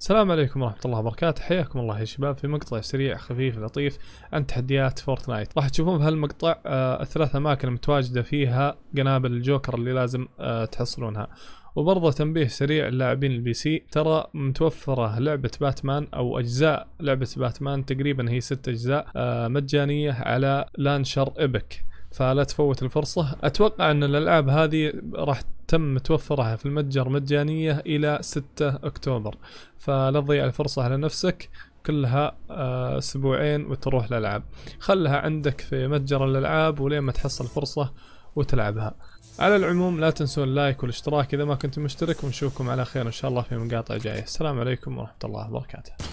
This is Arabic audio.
السلام عليكم ورحمة الله وبركاته حياكم الله يا شباب في مقطع سريع خفيف لطيف عن تحديات فورتنايت راح تشوفون في هالمقطع الثلاث آه، أماكن المتواجدة فيها قنابل الجوكر اللي لازم آه، تحصلونها وبرضه تنبيه سريع للاعبين البي سي ترى متوفرة لعبة باتمان أو أجزاء لعبة باتمان تقريبا هي ست أجزاء آه، مجانية على لانشر إبك فلا تفوت الفرصة أتوقع أن الألعاب هذه راح تم توفرها في المتجر مجانية إلى 6 أكتوبر فلا تضيع الفرصة على نفسك كلها آه، أسبوعين وتروح الألعاب خلها عندك في متجر الألعاب ولين ما تحصل فرصة وتلعبها على العموم لا تنسون اللايك والاشتراك إذا ما كنت مشترك ونشوفكم على خير إن شاء الله في مقاطع جاية السلام عليكم ورحمة الله وبركاته